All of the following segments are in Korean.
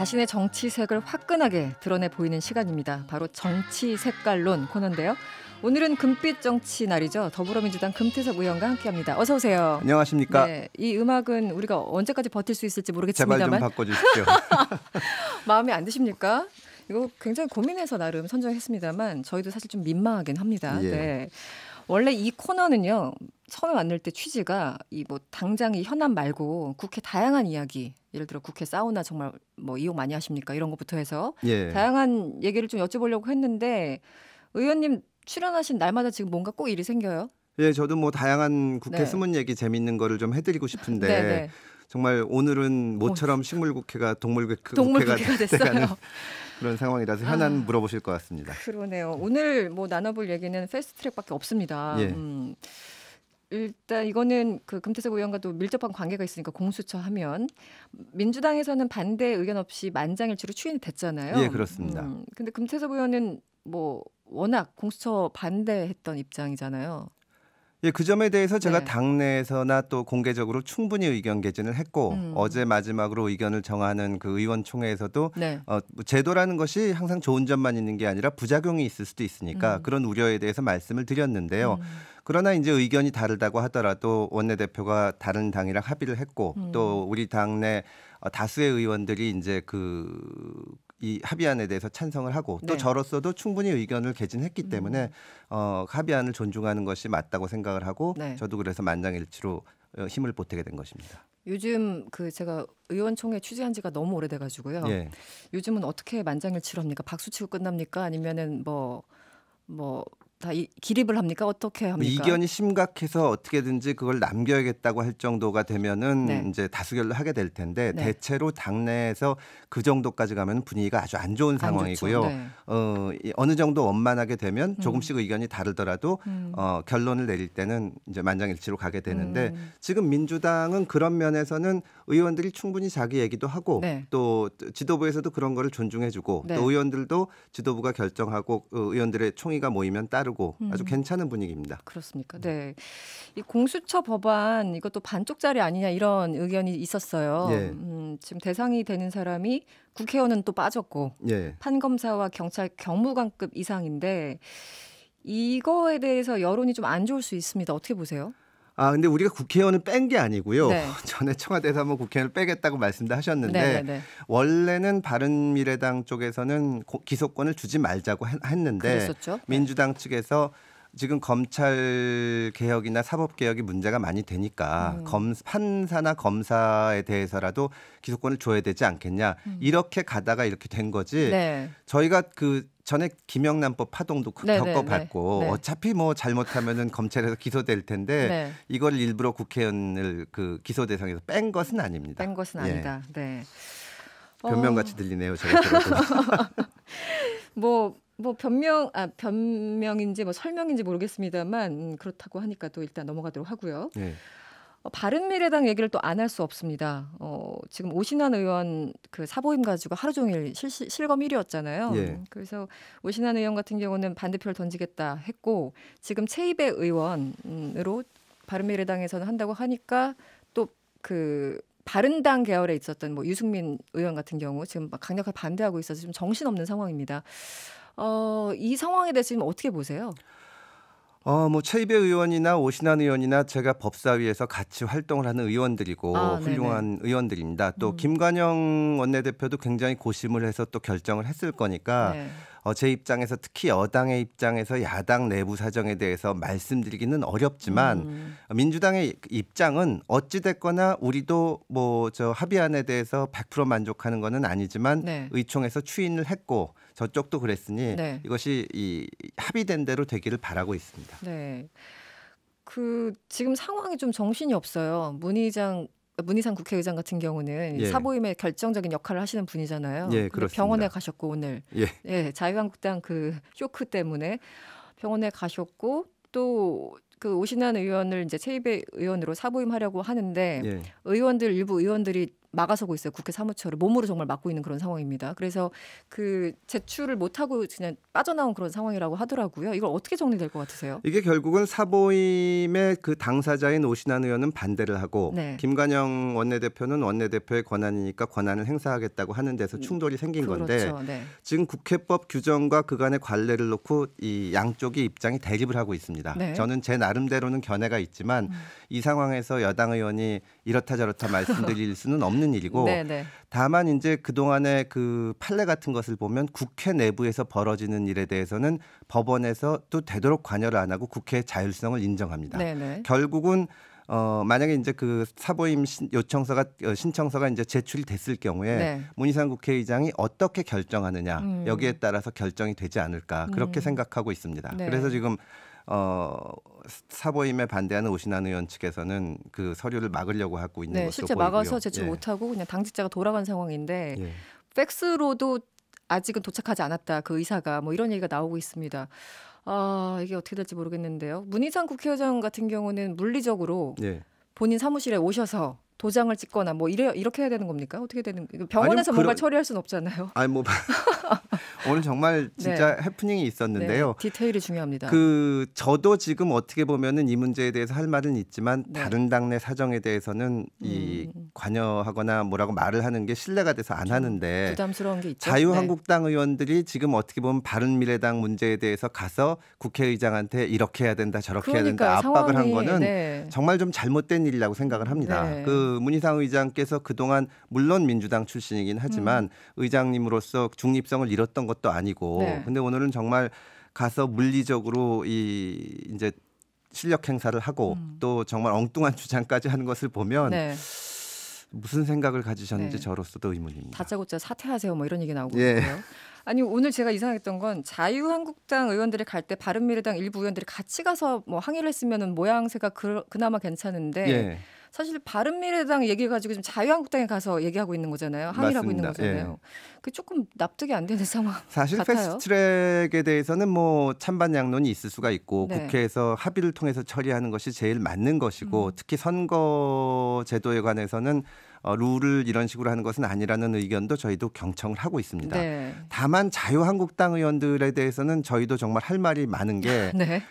자신의 정치색을 화끈하게 드러내 보이는 시간입니다. 바로 정치 색깔론 코너인데요. 오늘은 금빛 정치 날이죠. 더불어민주당 금태석 의원과 함께합니다. 어서 오세요. 안녕하십니까. 네, 이 음악은 우리가 언제까지 버틸 수 있을지 모르겠습니다만. 제발 좀 바꿔주십시오. 마음에 안 드십니까? 이거 굉장히 고민해서 나름 선정했습니다만 저희도 사실 좀 민망하긴 합니다. 예. 네. 원래 이 코너는요. 선을 만들 때 취지가 이 뭐 당장 이 현안 말고 국회 다양한 이야기 예를 들어 국회 사우나 정말 뭐 이용 많이 하십니까 이런 것부터 해서 예. 다양한 얘기를 좀 여쭤보려고 했는데 의원님 출연하신 날마다 지금 뭔가 꼭 일이 생겨요? 예, 저도 뭐 다양한 국회 네. 숨은 얘기 재밌는 거를 좀 해드리고 싶은데 네, 네. 정말 오늘은 모처럼 어. 식물국회가 그 동물국회가, 동물국회가 됐어요. 그런 상황이라서 아. 현안 아, 물어보실 것 같습니다. 그러네요. 오늘 뭐 나눠볼 얘기는 패스트트랙밖에 없습니다. 예. 음. 일단 이거는 그 금태섭 의원과도 밀접한 관계가 있으니까 공수처 하면 민주당에서는 반대 의견 없이 만장일치로 추인이 됐잖아요. 예, 그렇습니다. 음, 근데 금태섭 의원은 뭐 워낙 공수처 반대했던 입장이잖아요. 예, 그 점에 대해서 제가 네. 당내에서나 또 공개적으로 충분히 의견 개진을 했고 음. 어제 마지막으로 의견을 정하는 그 의원총회에서도 네. 어, 뭐 제도라는 것이 항상 좋은 점만 있는 게 아니라 부작용이 있을 수도 있으니까 음. 그런 우려에 대해서 말씀을 드렸는데요. 음. 그러나 이제 의견이 다르다고 하더라도 원내대표가 다른 당이랑 합의를 했고 음. 또 우리 당내 어, 다수의 의원들이 이제 그이 합의안에 대해서 찬성을 하고 네. 또 저로서도 충분히 의견을 개진했기 음. 때문에 어, 합의안을 존중하는 것이 맞다고 생각을 하고 네. 저도 그래서 만장일치로 어, 힘을 보태게 된 것입니다. 요즘 그 제가 의원총회 취재한 지가 너무 오래돼 가지고요. 예. 요즘은 어떻게 만장일치합니까? 박수 치고 끝납니까? 아니면은 뭐뭐 뭐, 뭐다 이, 기립을 합니까? 어떻게 합니까? 뭐 이견이 심각해서 어떻게든지 그걸 남겨야겠다고 할 정도가 되면은 네. 이제 다수결로 하게 될 텐데 네. 대체로 당내에서 그 정도까지 가면 분위기가 아주 안 좋은 상황이고요. 안 네. 어, 어느 정도 원만하게 되면 음. 조금씩 음. 의견이 다르더라도 음. 어, 결론을 내릴 때는 이제 만장일치로 가게 되는데 음. 지금 민주당은 그런 면에서는 의원들이 충분히 자기 얘기도 하고 네. 또 지도부에서도 그런 거를 존중해주고 네. 또 의원들도 지도부가 결정하고 그 의원들의 총의가 모이면 따르고 음. 아주 괜찮은 분위기입니다. 그렇습니까? 음. 네. 이 공수처 법안 이것도 반쪽짜리 아니냐 이런 의견이 있었어요. 예. 음, 지금 대상이 되는 사람이 국회의원은 또 빠졌고 예. 판검사와 경찰 경무관급 이상인데 이거에 대해서 여론이 좀 안 좋을 수 있습니다. 어떻게 보세요? 아 근데 우리가 국회의원을 뺀 게 아니고요. 네. 전에 청와대에서 한번 국회의원을 빼겠다고 말씀도 하셨는데 네네네. 네, 네. 원래는 바른미래당 쪽에서는 고, 기소권을 주지 말자고 했는데 그랬었죠? 네. 민주당 측에서 지금 검찰 개혁이나 사법 개혁이 문제가 많이 되니까 음. 검 판사나 검사에 대해서라도 기소권을 줘야 되지 않겠냐 음. 이렇게 가다가 이렇게 된 거지. 네. 저희가 그 전액 김영란법 파동도 그 네, 네, 겪어봤고 네, 네, 어차피 뭐 잘못하면은 검찰에서 기소될 텐데 네. 이걸 일부러 국회의원을 그 기소 대상에서 뺀 것은 아닙니다. 뺀 것은 예. 아니다. 네. 변명같이 어. 들리네요. 제가 뭐뭐 뭐 변명 아 변명인지 뭐 설명인지 모르겠습니다만 음, 그렇다고 하니까 또 일단 넘어가도록 하고요. 네. 어, 바른 미래당 얘기를 또 안 할 수 없습니다. 어, 지금 오신환 의원 그 사보임 가지고 하루 종일 실, 실검 1위였잖아요. 예. 그래서 오신환 의원 같은 경우는 반대표를 던지겠다 했고 지금 체입배 의원으로 바른미래당에서는 한다고 하니까 또 그 바른당 계열에 있었던 뭐 유승민 의원 같은 경우 지금 막 강력하게 반대하고 있어서 좀 정신없는 상황입니다. 어, 이 상황에 대해서 지금 어떻게 보세요? 어, 뭐 최이배 의원이나 오신환 의원이나 제가 법사위에서 같이 활동을 하는 의원들이고 아, 훌륭한 의원들입니다. 또 음. 김관영 원내대표도 굉장히 고심을 해서 또 결정을 했을 거니까 네. 어, 제 입장에서 특히 여당의 입장에서 야당 내부 사정에 대해서 말씀드리기는 어렵지만 음. 민주당의 입장은 어찌 됐거나 우리도 뭐 저 합의안에 대해서 100% 만족하는 것은 아니지만 네. 의총에서 추인을 했고 저쪽도 그랬으니 네. 이것이 이 합의된 대로 되기를 바라고 있습니다. 네. 그 지금 상황이 좀 정신이 없어요. 문희장 문희상 국회의장 같은 경우는 예. 사보임의 결정적인 역할을 하시는 분이잖아요. 예, 그렇 병원에 가셨고 오늘 예. 예, 자유한국당 그 쇼크 때문에 병원에 가셨고 또그 오신환 의원을 이제 체입의 의원으로 사보임하려고 하는데 예. 의원들 일부 의원들이 막아서고 있어요. 국회 사무처를 몸으로 정말 막고 있는 그런 상황입니다. 그래서 그 제출을 못 하고 그냥 빠져나온 그런 상황이라고 하더라고요. 이걸 어떻게 정리될 것 같으세요? 이게 결국은 사보임의 그 당사자인 오신환 의원은 반대를 하고 네. 김관영 원내대표는 원내대표의 권한이니까 권한을 행사하겠다고 하는 데서 음, 충돌이 생긴 그렇죠. 건데 네. 지금 국회법 규정과 그간의 관례를 놓고 이 양쪽이 입장이 대립을 하고 있습니다. 네. 저는 제 나름대로는 견해가 있지만 음. 이 상황에서 여당 의원이 이렇다 저렇다 말씀드릴 수는 없는 없는 일이고 네네. 네. 다만 이제 그동안의 그 판례 같은 것을 보면 국회 내부에서 벌어지는 일에 대해서는 법원에서 또 되도록 관여를 안 하고 국회의 자율성을 인정합니다. 네네. 네. 결국은 어 만약에 이제 그 사보임 요청서가 어, 신청서가 이제 제출이 됐을 경우에 네. 문희상 국회의장이 어떻게 결정하느냐 음. 여기에 따라서 결정이 되지 않을까 그렇게 음. 생각하고 있습니다. 네. 그래서 지금 어, 사보임에 반대하는 오신환 의원 측에서는 그 서류를 막으려고 하고 있는 네, 것으로 실제 보이고요. 막아서 제출 예. 못하고 그냥 당직자가 돌아간 상황인데 예. 팩스로도 아직은 도착하지 않았다 그 의사가 뭐 이런 얘기가 나오고 있습니다. 아 이게 어떻게 될지 모르겠는데요. 문희상 국회의장 같은 경우는 물리적으로 예. 본인 사무실에 오셔서 도장을 찍거나 뭐 이래 이렇게 해야 되는 겁니까? 어떻게 되는? 병원에서 뭔가 그러... 처리할 수는 없잖아요. 아니 뭐 오늘 정말 진짜 네. 해프닝이 있었는데요. 네, 디테일이 중요합니다. 그 저도 지금 어떻게 보면은 이 문제에 대해서 할 말은 있지만 네. 다른 당내 사정에 대해서는 음. 이 관여하거나 뭐라고 말을 하는 게 신뢰가 돼서 안 하는데 부담스러운 게 있죠. 자유한국당 네. 의원들이 지금 어떻게 보면 바른미래당 문제에 대해서 가서 국회의장한테 이렇게 해야 된다 저렇게 그러니까, 해야 된다 압박을 상황이, 한 거는 네. 정말 좀 잘못된 일이라고 생각을 합니다. 네. 그그 문희상 의장께서 그동안 물론 민주당 출신이긴 하지만 음. 의장님으로서 중립성을 잃었던 것도 아니고 네. 근데 오늘은 정말 가서 물리적으로 이 이제 실력 행사를 하고 음. 또 정말 엉뚱한 주장까지 하는 것을 보면 네. 무슨 생각을 가지셨는지 네. 저로서도 의문입니다. 다짜고짜 사퇴하세요 뭐 이런 얘기 나오고 예. 있고요. 아니 오늘 제가 이상했던 건 자유한국당 의원들이 갈 때 바른미래당 일부 의원들이 같이 가서 뭐 항의를 했으면은 모양새가 그, 그나마 괜찮은데 예. 사실 바른미래당 얘기를 가지고 지금 자유한국당에 가서 얘기하고 있는 거잖아요. 항의하고 있는 거잖아요. 예. 그 조금 납득이 안 되는 상황 사실 같아요. 패스트트랙에 대해서는 뭐 찬반 양론이 있을 수가 있고 네. 국회에서 합의를 통해서 처리하는 것이 제일 맞는 것이고 음. 특히 선거 제도에 관해서는 어, 룰을 이런 식으로 하는 것은 아니라는 의견도 저희도 경청을 하고 있습니다. 네. 다만 자유한국당 의원들에 대해서는 저희도 정말 할 말이 많은 게 네.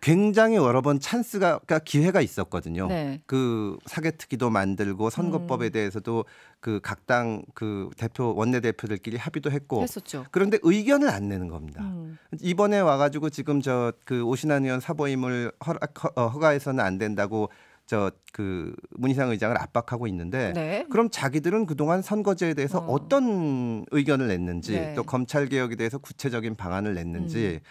굉장히 여러 번 찬스가 그러니까 기회가 있었거든요. 네. 그 사개특위도 만들고 선거법에 음. 대해서도 그각당그 그 대표 원내 대표들끼리 합의도 했고 했었죠. 그런데 의견을 안 내는 겁니다. 음. 이번에 와가지고 지금 저 그 오신환 의원 사보임을 허락, 허, 어, 허가해서는 안 된다고 저 그 문희상 의장을 압박하고 있는데 네. 그럼 자기들은 그동안 선거제에 대해서 어. 떤 의견을 냈는지 네. 또 검찰 개혁에 대해서 구체적인 방안을 냈는지 음.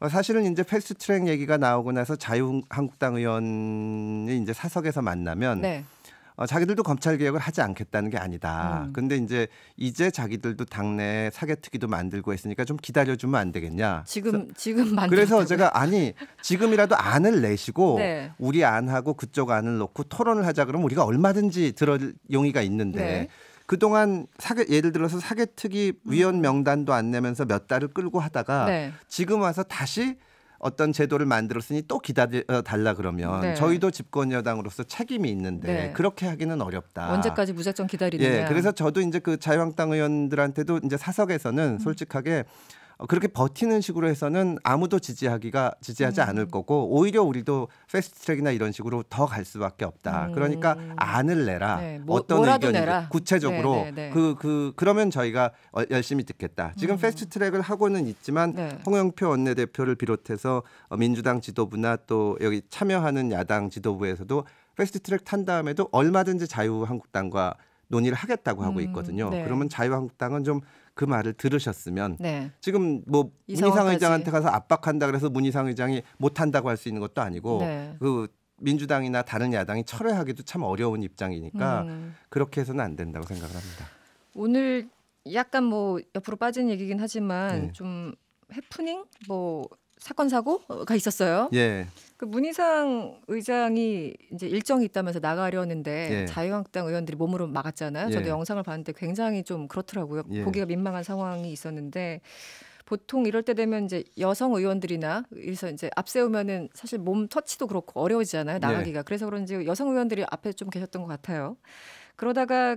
어, 사실은 이제 패스트트랙 얘기가 나오고 나서 자유한국당 의원이 이제 사석에서 만나면 네. 어, 자기들도 검찰 개혁을 하지 않겠다는 게 아니다. 음. 근데 이제 이제 자기들도 당내 사개특위도 만들고 했으니까 좀 기다려주면 안 되겠냐. 지금 그래서, 지금 만. 그래서 제가 아니 지금이라도 안을 내시고 네. 우리 안하고 그쪽 안을 놓고 토론을 하자 그러면 우리가 얼마든지 들을 용의가 있는데. 네. 그동안 사계, 예를 들어서 사개특위 음. 위원 명단도 안 내면서 몇 달을 끌고 하다가 네. 지금 와서 다시 어떤 제도를 만들었으니 또 기다려달라 그러면 네. 저희도 집권 여당으로서 책임이 있는데 네. 그렇게 하기는 어렵다. 언제까지 무작정 기다리느냐. 예, 그래서 저도 이제 그 자유한국당 의원들한테도 이제 사석에서는 음. 솔직하게 음. 어, 그렇게 버티는 식으로 해서는 아무도 지지하기가 지지하지 음. 않을 거고 오히려 우리도 패스트트랙이나 이런 식으로 더 갈 수밖에 없다. 음. 그러니까 안을 내라. 네, 뭐, 어떤 의견이 구체적으로 그그 네, 네, 네, 네. 그, 그, 그러면 저희가 어, 열심히 듣겠다. 지금 음. 패스트트랙을 하고는 있지만 네. 홍영표 원내대표를 비롯해서 어, 민주당 지도부나 또 여기 참여하는 야당 지도부에서도 패스트트랙 탄 다음에도 얼마든지 자유한국당과 논의를 하겠다고 하고 음, 있거든요. 음, 네. 그러면 자유한국당은 좀그 말을 들으셨으면 네. 지금 뭐 문희상 의장한테 가서 압박한다 그래서 문희상 의장이 못 한다고 할 수 있는 것도 아니고 네. 그 민주당이나 다른 야당이 철회하기도 참 어려운 입장이니까 음. 그렇게 해서는 안 된다고 생각을 합니다. 오늘 약간 뭐 옆으로 빠진 얘기긴 하지만 네. 좀 해프닝 뭐 사건 사고가 있었어요. 예. 그 문희상 의장이 이제 일정이 있다면서 나가려는데 예. 자유한국당 의원들이 몸으로 막았잖아요. 예. 저도 예. 영상을 봤는데 굉장히 좀 그렇더라고요. 예. 보기가 민망한 상황이 있었는데 보통 이럴 때 되면 이제 여성 의원들이나 그래서 이제 앞세우면은 사실 몸 터치도 그렇고 어려워지잖아요 나가기가 예. 그래서 그런지 여성 의원들이 앞에 좀 계셨던 것 같아요. 그러다가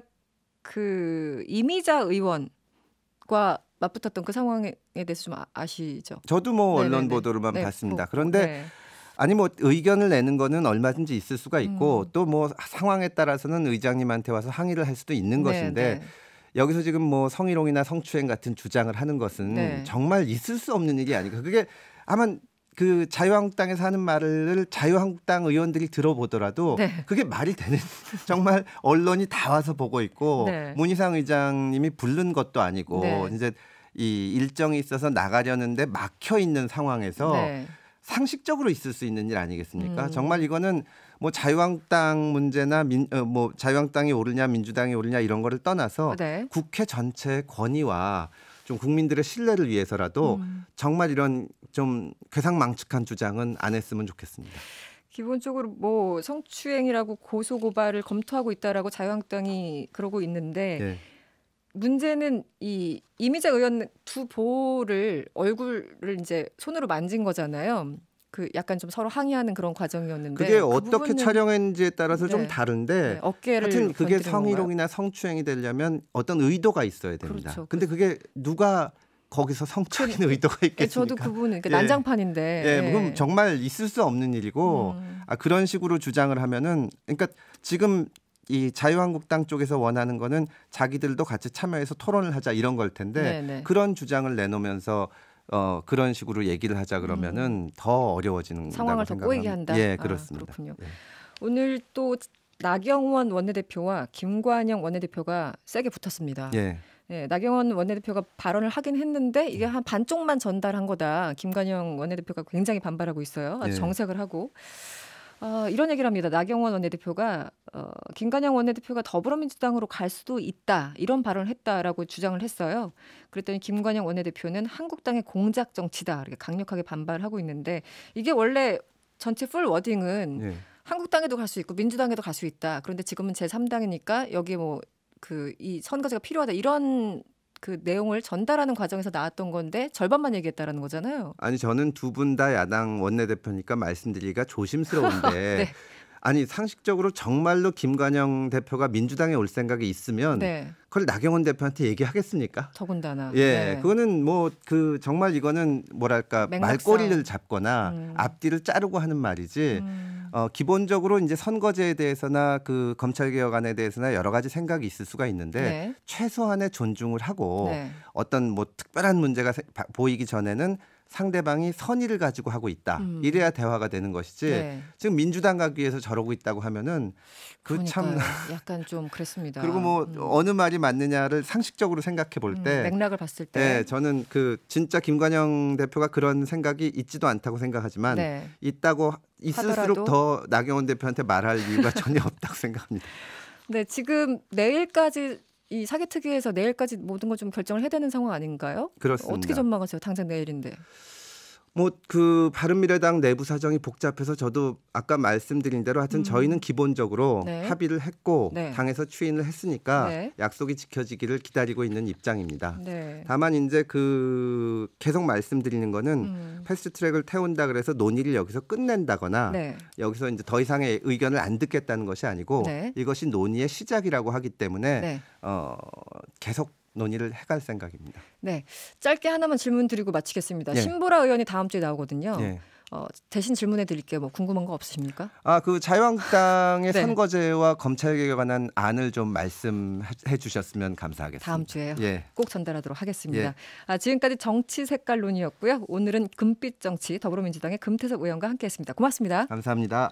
그 이미자 의원과 맞붙었던 그 상황에 대해서 좀 아, 시죠 저도 뭐 네네네. 네, 언론 네. 보도로만 네, 봤습니다. 뭐, 뭐, 그런데 네. 아니 뭐 의견을 내는 거는 얼마든지 있을 수가 음. 있고 음. 또뭐 상황에 따라서는 의장님한테 와서 항의를 할 수도 있는 네, 것인데 여기서 지금 뭐 성희롱이나 성추행 같은 주장을 하는 것은 네. 정말 있을 수 없는 일이 아니까 그게 아마 그 자유한국당에서 하는 말을 자유한국당 의원들이 들어보더라도 네. 그게 말이 되는 정말 언론이 다 와서 보고 있고 네. 문희상 의장님이 부른 것도 아니고 네. 이제 이 일정이 있어서 나가려는데 막혀 있는 상황에서 네. 상식적으로 있을 수 있는 일 아니겠습니까? 음. 정말 이거는 뭐 자유한국당 문제나 민, 어, 뭐 자유한국당이 오르냐 민주당이 오르냐 이런 거를 떠나서 네. 국회 전체의 권위와 좀 국민들의 신뢰를 위해서라도 음. 정말 이런 좀 괴상망측한 주장은 안 했으면 좋겠습니다. 기본적으로 뭐 성추행이라고 고소 고발을 검토하고 있다라고 자유한국당이 그러고 있는데 네. 문제는 이 이미작 의원 두 보호를 얼굴을 이제 손으로 만진 거잖아요. 그 약간 좀 서로 항의하는 그런 과정이었는데 그게 그 어떻게 그 촬영했는지에 따라서 네. 좀 다른데 네. 어깨를 하여튼 그게 성희롱이나 성추행이 되려면 어떤 의도가 있어야 됩니다. 그렇 근데 그게 누가 거기서 성적인 그러니까. 네, 그, 의도가 있겠습니까? 저도 그분은 그러니까 예. 난장판인데. 예. 예, 그럼 네. 정말 있을 수 없는 일이고 음. 아, 그런 식으로 주장을 하면은 그러니까 지금 이 자유한국당 쪽에서 원하는 거는 자기들도 같이 참여해서 토론을 하자 이런 걸 텐데 네네. 네. 그런 주장을 내놓으면서 어 그런 식으로 얘기를 하자 그러면은 음. 더 어려워지는 상황을 더 꼬이게 한다. 예, 아, 그렇습니다. 아, 그렇군요. 예. 오늘 또 나경원 원내대표와 김관영 원내대표가 세게 붙었습니다. 예. 예, 나경원 원내대표가 발언을 하긴 했는데 이게 한 반쪽만 전달한 거다. 김관영 원내대표가 굉장히 반발하고 있어요. 아주 예. 정색을 하고. 어, 이런 얘기를 합니다. 나경원 원내대표가 어, 김관영 원내대표가 더불어민주당으로 갈 수도 있다 이런 발언을 했다라고 주장을 했어요. 그랬더니 김관영 원내대표는 한국당의 공작 정치다 이렇게 강력하게 반발하고 있는데 이게 원래 전체 풀 워딩은 예. 한국당에도 갈 수 있고 민주당에도 갈 수 있다. 그런데 지금은 제 3당이니까 여기 뭐 그 이 선거제가 필요하다 이런 그 내용을 전달하는 과정에서 나왔던 건데 절반만 얘기했다라는 거잖아요. 아니 저는 두 분 다 야당 원내대표니까 말씀드리기가 조심스러운데 네. 아니 상식적으로 정말로 김관영 대표가 민주당에 올 생각이 있으면 네. 그걸 나경원 대표한테 얘기하겠습니까? 더군다나 예 네. 그거는 뭐 그 정말 이거는 뭐랄까 맥락상. 말꼬리를 잡거나 음. 앞뒤를 자르고 하는 말이지 음. 어, 기본적으로 이제 선거제에 대해서나 그 검찰개혁안에 대해서나 여러 가지 생각이 있을 수가 있는데 네. 최소한의 존중을 하고 네. 어떤 뭐 특별한 문제가 보이기 전에는 상대방이 선의를 가지고 하고 있다. 음. 이래야 대화가 되는 것이지. 네. 지금 민주당 가기 위해서 저러고 있다고 하면은 그 참 약간 좀 그랬습니다. 그리고 뭐 음. 어느 말이 맞느냐를 상식적으로 생각해 볼때 음, 맥락을 봤을 때 네, 저는 그 진짜 김관영 대표가 그런 생각이 있지도 않다고 생각하지만 네. 있다고 있을수록 하더라도. 더 나경원 대표한테 말할 이유가 전혀 없다고 생각합니다. 네, 지금 내일까지 이 사기 특위에서 내일까지 모든 걸 좀 결정을 해야 되는 상황 아닌가요? 그렇습니다. 어떻게 전망하세요? 당장 내일인데. 뭐그 바른미래당 내부 사정이 복잡해서 저도 아까 말씀드린 대로 하여튼 음. 저희는 기본적으로 네. 합의를 했고 네. 당에서 추인을 했으니까 네. 약속이 지켜지기를 기다리고 있는 입장입니다. 네. 다만 이제 그 계속 말씀드리는 거는 음. 패스트트랙을 태운다 그래서 논의를 여기서 끝낸다거나 네. 여기서 이제 더 이상의 의견을 안 듣겠다는 것이 아니고 네. 이것이 논의의 시작이라고 하기 때문에 어 계속 논의를 해갈 생각입니다. 네, 짧게 하나만 질문 드리고 마치겠습니다. 예. 신보라 의원이 다음 주에 나오거든요. 예. 어, 대신 질문해 드릴게요. 뭐 궁금한 거 없으십니까? 아, 그 자유한국당의 네. 선거제와 검찰개혁에 관한 안을 좀 말씀해 주셨으면 감사하겠습니다. 다음 주에요. 예. 꼭 전달하도록 하겠습니다. 예. 아, 지금까지 정치 색깔론이었고요. 오늘은 금빛 정치 더불어민주당의 금태섭 의원과 함께했습니다. 고맙습니다. 감사합니다.